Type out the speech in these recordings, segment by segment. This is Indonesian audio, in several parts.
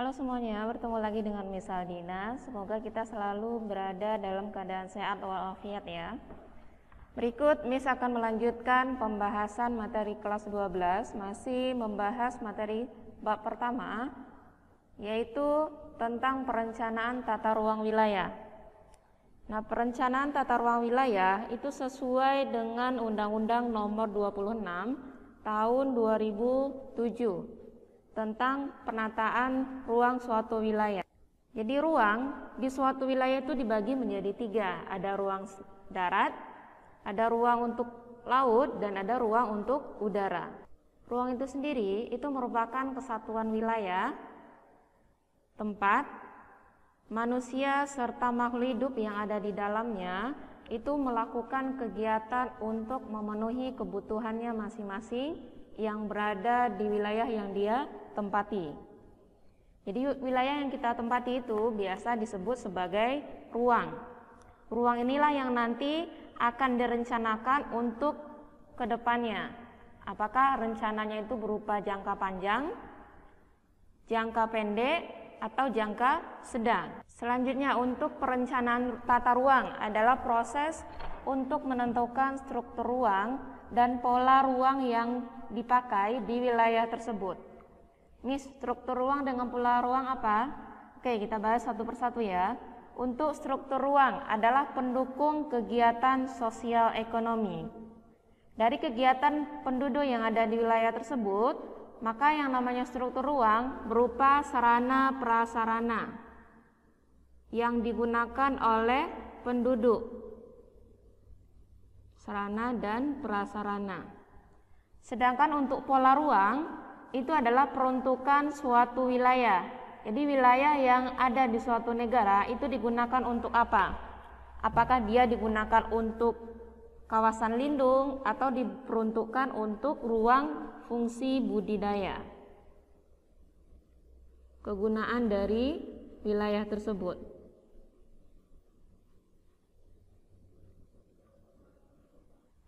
Halo semuanya, bertemu lagi dengan Misal Aldina. Semoga kita selalu berada dalam keadaan sehat walafiat ya. Berikut Miss akan melanjutkan pembahasan materi kelas 12, masih membahas materi bab pertama yaitu tentang perencanaan tata ruang wilayah. Nah, perencanaan tata ruang wilayah itu sesuai dengan Undang-Undang Nomor 26 Tahun 2007 tentang penataan ruang suatu wilayah. Jadi ruang di suatu wilayah itu dibagi menjadi tiga, ada ruang darat, ada ruang untuk laut, dan ada ruang untuk udara. Ruang itu sendiri itu merupakan kesatuan wilayah, tempat, manusia serta makhluk hidup yang ada di dalamnya itu melakukan kegiatan untuk memenuhi kebutuhannya masing-masing yang berada di wilayah yang dia tempati. Jadi wilayah yang kita tempati itu biasa disebut sebagai ruang. Ruang inilah yang nanti akan direncanakan untuk kedepannya. Apakah rencananya itu berupa jangka panjang, jangka pendek, atau jangka sedang. Selanjutnya untuk perencanaan tata ruang adalah proses untuk menentukan struktur ruang dan pola ruang yang dipakai di wilayah tersebut. Ini struktur ruang dengan pula ruang apa? Oke, kita bahas satu persatu ya. Untuk struktur ruang adalah pendukung kegiatan sosial ekonomi. Dari kegiatan penduduk yang ada di wilayah tersebut, maka yang namanya struktur ruang berupa sarana prasarana yang digunakan oleh penduduk sarana dan prasarana. Sedangkan untuk pola ruang itu adalah peruntukan suatu wilayah. Jadi wilayah yang ada di suatu negara itu digunakan untuk apa? Apakah dia digunakan untuk kawasan lindung atau diperuntukkan untuk ruang fungsi budidaya? Kegunaan dari wilayah tersebut.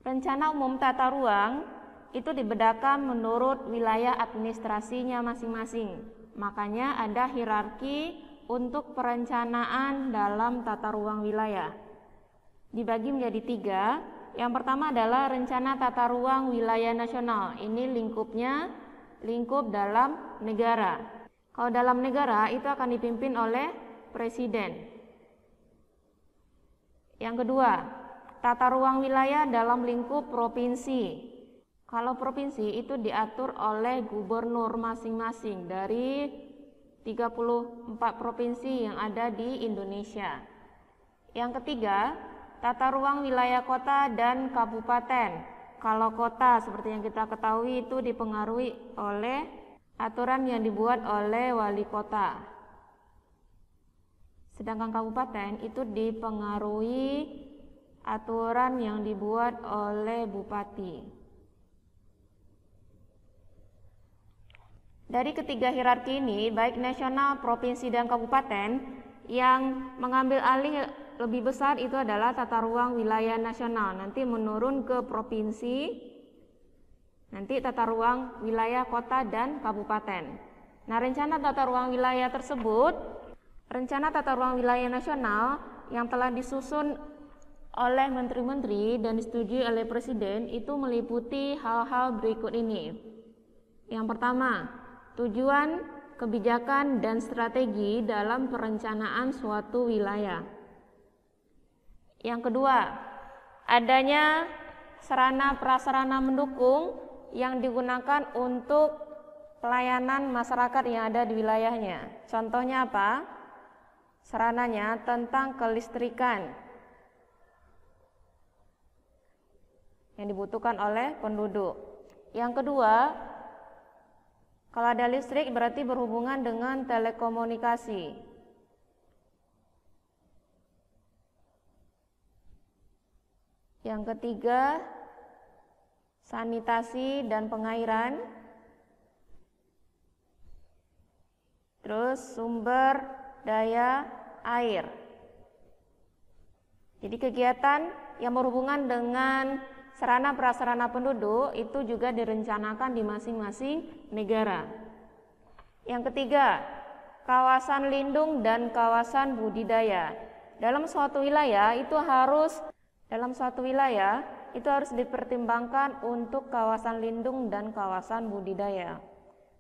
Rencana umum tata ruang itu dibedakan menurut wilayah administrasinya masing-masing. Makanya ada hierarki untuk perencanaan dalam tata ruang wilayah. Dibagi menjadi tiga. Yang pertama adalah rencana tata ruang wilayah nasional. Ini lingkupnya lingkup dalam negara. Kalau dalam negara itu akan dipimpin oleh presiden. Yang kedua, tata ruang wilayah dalam lingkup provinsi. Kalau provinsi itu diatur oleh gubernur masing-masing dari 34 provinsi yang ada di Indonesia. Yang ketiga, tata ruang wilayah kota dan kabupaten. Kalau kota seperti yang kita ketahui itu dipengaruhi oleh aturan yang dibuat oleh wali kota. Sedangkan kabupaten itu dipengaruhi aturan yang dibuat oleh bupati. Dari ketiga hierarki ini, baik nasional, provinsi, dan kabupaten, yang mengambil alih lebih besar itu adalah tata ruang wilayah nasional. Nanti menurun ke provinsi, nanti tata ruang wilayah kota dan kabupaten. Nah, rencana tata ruang wilayah tersebut, rencana tata ruang wilayah nasional yang telah disusun oleh menteri-menteri dan disetujui oleh presiden itu meliputi hal-hal berikut ini. Yang pertama, tujuan, kebijakan, dan strategi dalam perencanaan suatu wilayah. Yang kedua, adanya sarana prasarana mendukung yang digunakan untuk pelayanan masyarakat yang ada di wilayahnya. Contohnya apa? Sarananya tentang kelistrikan yang dibutuhkan oleh penduduk. Yang kedua, kalau ada listrik berarti berhubungan dengan telekomunikasi. Yang ketiga, sanitasi dan pengairan. Terus sumber daya air. Jadi kegiatan yang berhubungan dengan sarana prasarana penduduk itu juga direncanakan di masing-masing negara. Yang ketiga, kawasan lindung dan kawasan budidaya. Dalam suatu wilayah itu harus dalam suatu wilayah itu harus dipertimbangkan untuk kawasan lindung dan kawasan budidaya.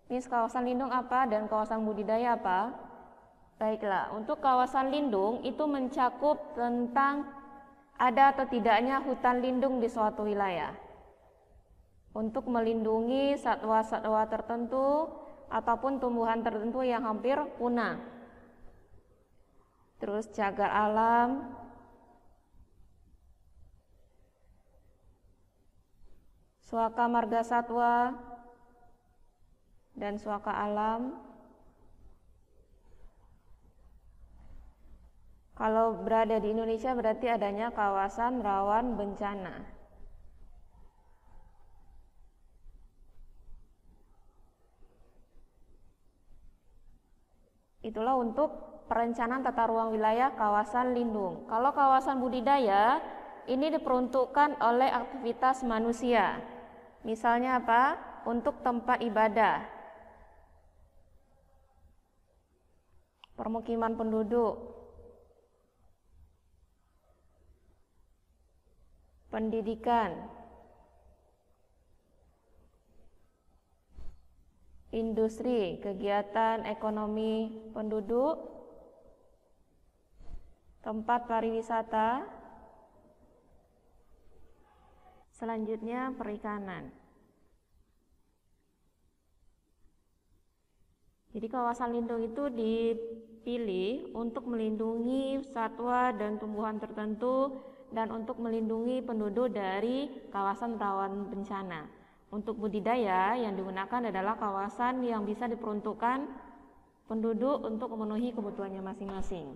Mis kawasan lindung apa dan kawasan budidaya apa? Baiklah, untuk kawasan lindung itu mencakup tentang ada atau tidaknya hutan lindung di suatu wilayah untuk melindungi satwa-satwa tertentu ataupun tumbuhan tertentu yang hampir punah. Terus jaga alam, suaka marga satwa, dan suaka alam. Kalau berada di Indonesia berarti adanya kawasan rawan bencana. Itulah untuk perencanaan tata ruang wilayah kawasan lindung. Kalau kawasan budidaya, ini diperuntukkan oleh aktivitas manusia. Misalnya apa? Untuk tempat ibadah, permukiman penduduk, pendidikan, industri, kegiatan ekonomi penduduk, tempat pariwisata, selanjutnya perikanan. Jadi kawasan lindung itu dipilih untuk melindungi satwa dan tumbuhan tertentu dan untuk melindungi penduduk dari kawasan rawan bencana. Untuk budidaya yang digunakan adalah kawasan yang bisa diperuntukkan penduduk untuk memenuhi kebutuhannya masing-masing.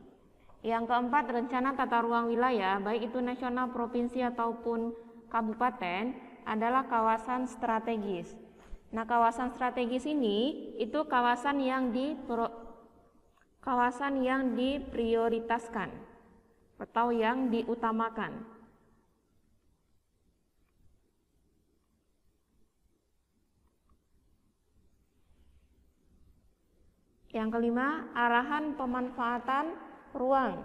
Yang keempat, rencana tata ruang wilayah, baik itu nasional, provinsi, ataupun kabupaten, adalah kawasan strategis. Nah, kawasan strategis ini itu kawasan yang di kawasan yang diprioritaskan atau yang diutamakan. Yang kelima, arahan pemanfaatan ruang.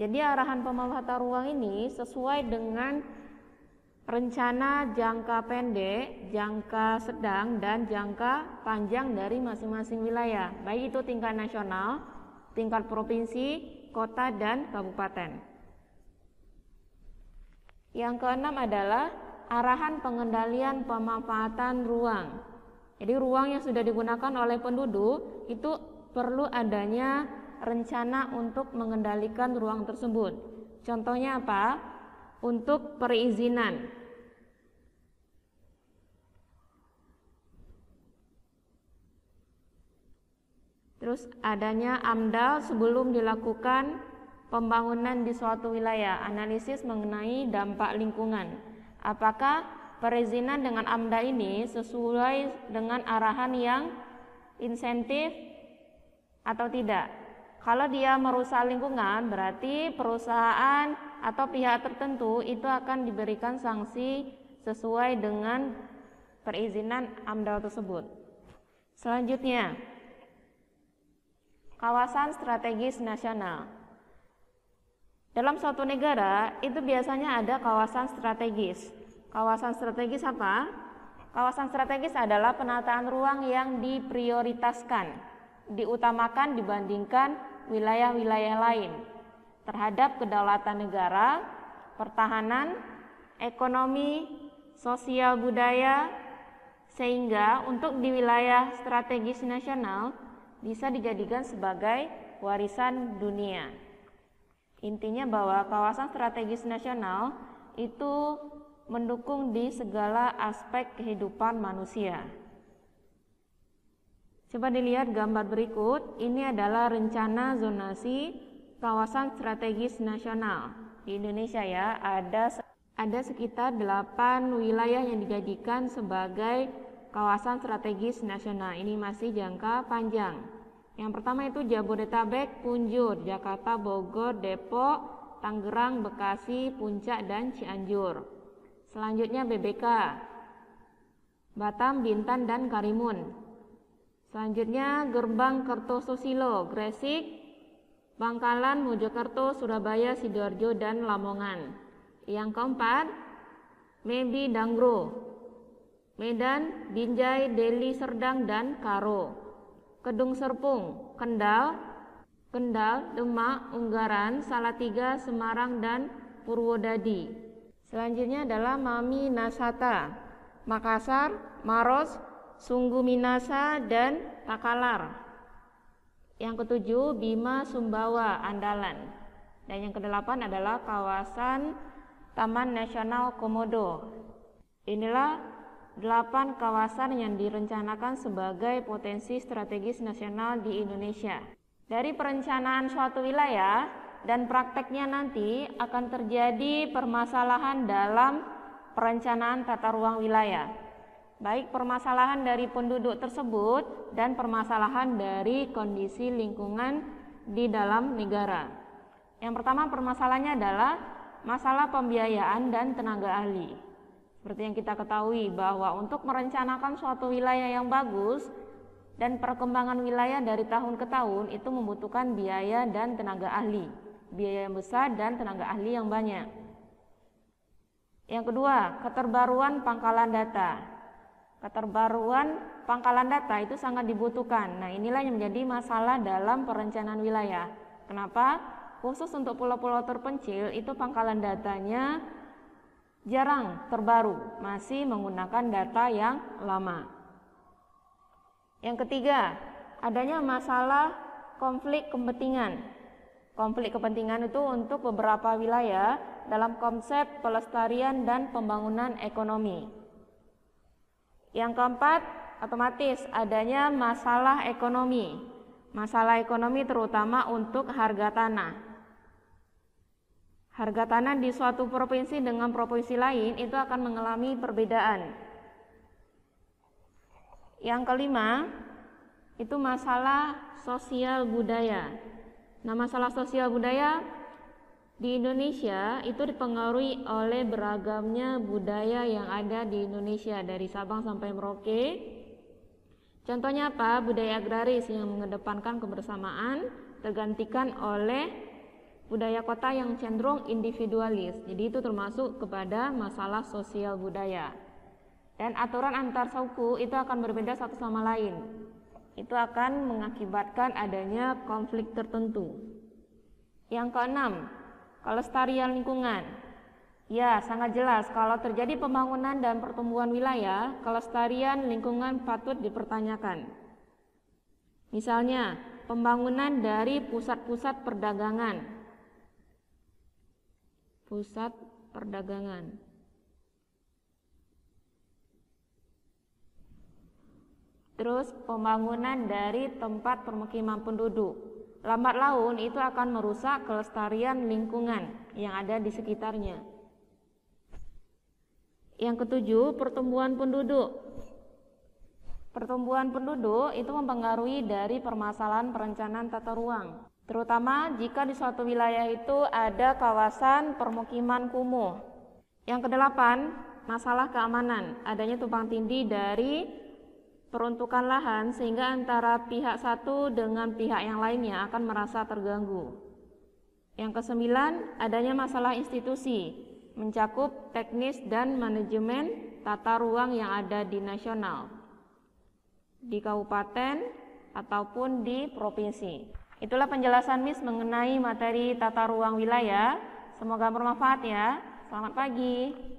Jadi arahan pemanfaatan ruang ini sesuai dengan rencana jangka pendek, jangka sedang, dan jangka panjang dari masing-masing wilayah, baik itu tingkat nasional, tingkat provinsi, kota, dan kabupaten. Yang keenam adalah arahan pengendalian pemanfaatan ruang. Jadi ruang yang sudah digunakan oleh penduduk itu perlu adanya rencana untuk mengendalikan ruang tersebut. Contohnya apa? Untuk perizinan. Terus adanya AMDAL sebelum dilakukan pembangunan di suatu wilayah, analisis mengenai dampak lingkungan. Apakah perizinan dengan AMDA ini sesuai dengan arahan yang insentif atau tidak? Kalau dia merusak lingkungan, berarti perusahaan atau pihak tertentu itu akan diberikan sanksi sesuai dengan perizinan AMDA tersebut. Selanjutnya, kawasan strategis nasional. Dalam suatu negara itu biasanya ada kawasan strategis. Kawasan strategis apa? Kawasan strategis adalah penataan ruang yang diprioritaskan, diutamakan dibandingkan wilayah-wilayah lain terhadap kedaulatan negara, pertahanan, ekonomi, sosial budaya, sehingga untuk di wilayah strategis nasional bisa dijadikan sebagai warisan dunia. Intinya bahwa kawasan strategis nasional itu mendukung di segala aspek kehidupan manusia. Coba dilihat gambar berikut, ini adalah rencana zonasi kawasan strategis nasional di Indonesia ya. Ada ada sekitar 8 wilayah yang dijadikan sebagai kawasan strategis nasional. Ini masih jangka panjang. Yang pertama itu Jabodetabek, Punjur, Jakarta, Bogor, Depok, Tangerang, Bekasi, Puncak, dan Cianjur. Selanjutnya BBK, Batam, Bintan, dan Karimun. Selanjutnya Gerbang Kertosusilo, Gresik, Bangkalan, Mojokerto, Surabaya, Sidoarjo, dan Lamongan. Yang keempat, Mebi Dangro, Medan, Binjai, Deli, Serdang, dan Karo. Kedung Serpung, Kendal, Kendal, Demak, Unggaran, Salatiga, Semarang, dan Purwodadi. Selanjutnya adalah Mami Nasata, Makassar, Maros, Sunggu Minasa, dan Takalar. Yang ketujuh, Bima Sumbawa, Andalan. Dan yang kedelapan adalah kawasan Taman Nasional Komodo. Inilah 8 kawasan yang direncanakan sebagai potensi strategis nasional di Indonesia. Dari perencanaan suatu wilayah dan prakteknya nanti akan terjadi permasalahan dalam perencanaan tata ruang wilayah. Baik permasalahan dari penduduk tersebut dan permasalahan dari kondisi lingkungan di dalam negara. Yang pertama permasalahannya adalah masalah pembiayaan dan tenaga ahli. Seperti yang kita ketahui bahwa untuk merencanakan suatu wilayah yang bagus dan perkembangan wilayah dari tahun ke tahun itu membutuhkan biaya dan tenaga ahli, biaya yang besar dan tenaga ahli yang banyak. Yang kedua, keterbaruan pangkalan data keterbaruan pangkalan data itu sangat dibutuhkan. Nah, inilah yang menjadi masalah dalam perencanaan wilayah. Kenapa? Khusus untuk pulau-pulau terpencil itu pangkalan datanya jarang terbaru, masih menggunakan data yang lama. Yang ketiga, adanya masalah konflik kepentingan. Konflik kepentingan itu untuk beberapa wilayah dalam konsep pelestarian dan pembangunan ekonomi. Yang keempat, otomatis adanya masalah ekonomi. Masalah ekonomi terutama untuk harga tanah harga tanah di suatu provinsi dengan provinsi lain itu akan mengalami perbedaan. Yang kelima, itu masalah sosial budaya. Nah, masalah sosial budaya di Indonesia itu dipengaruhi oleh beragamnya budaya yang ada di Indonesia dari Sabang sampai Merauke. Contohnya apa? Budaya agraris yang mengedepankan kebersamaan tergantikan oleh budaya kota yang cenderung individualis. Jadi itu termasuk kepada masalah sosial budaya. Dan aturan antar suku itu akan berbeda satu sama lain. Itu akan mengakibatkan adanya konflik tertentu. Yang keenam, kelestarian lingkungan. Ya, sangat jelas kalau terjadi pembangunan dan pertumbuhan wilayah, kelestarian lingkungan patut dipertanyakan. Misalnya, pembangunan dari pusat-pusat perdagangan pusat perdagangan. Terus pembangunan dari tempat permukiman penduduk. Lambat laun itu akan merusak kelestarian lingkungan yang ada di sekitarnya. Yang ketujuh, pertumbuhan penduduk. Pertumbuhan penduduk itu mempengaruhi dari permasalahan perencanaan tata ruang terutama jika di suatu wilayah itu ada kawasan permukiman kumuh. Yang kedelapan, masalah keamanan, adanya tumpang tindih dari peruntukan lahan sehingga antara pihak satu dengan pihak yang lainnya akan merasa terganggu. Yang kesembilan, adanya masalah institusi, mencakup teknis dan manajemen tata ruang yang ada di nasional, di kabupaten, ataupun di provinsi. Itulah penjelasan Miss mengenai materi tata ruang wilayah. Semoga bermanfaat ya. Selamat pagi.